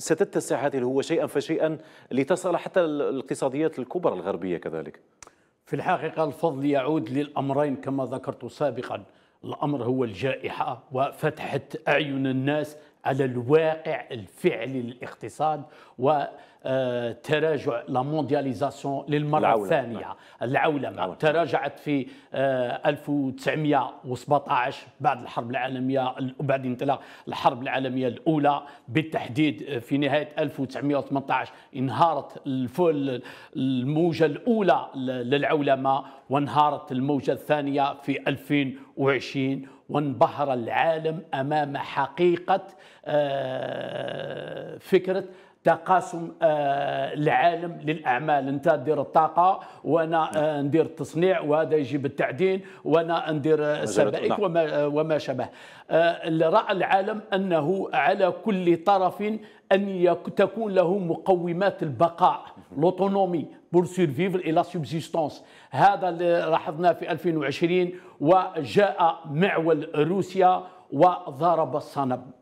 ستتسع هذه الهوة شيئا فشيئا لتصل حتى الاقتصاديات الكبرى الغربية كذلك في الحقيقة الفضل يعود للأمرين كما ذكرت سابقا الأمر هو الجائحة وفتحت أعين الناس على الواقع الفعلي للاقتصاد وتراجع آه، لا موندياليزاسيون للمره العولة. الثانيه العولمه العولة. تراجعت في 1917 آه، بعد الحرب العالميه بعد انطلاق الحرب العالميه الاولى بالتحديد في نهايه 1918 انهارت الموجه الاولى للعولمه وانهارت الموجه الثانيه في 2020 وانبهر العالم امام حقيقه آه، فكره تقاسم آه، العالم للاعمال انت دير الطاقه وانا آه، ندير التصنيع وهذا يجيب التعدين وانا ندير آه، السبائك وما وما شابه راى العالم انه على كل طرف ان تكون له مقومات البقاء لوتونومي بور سيرفيفر الى سوبزيستونس هذا اللي لاحظناه في 2020 وجاء معول روسيا وضرب الصنم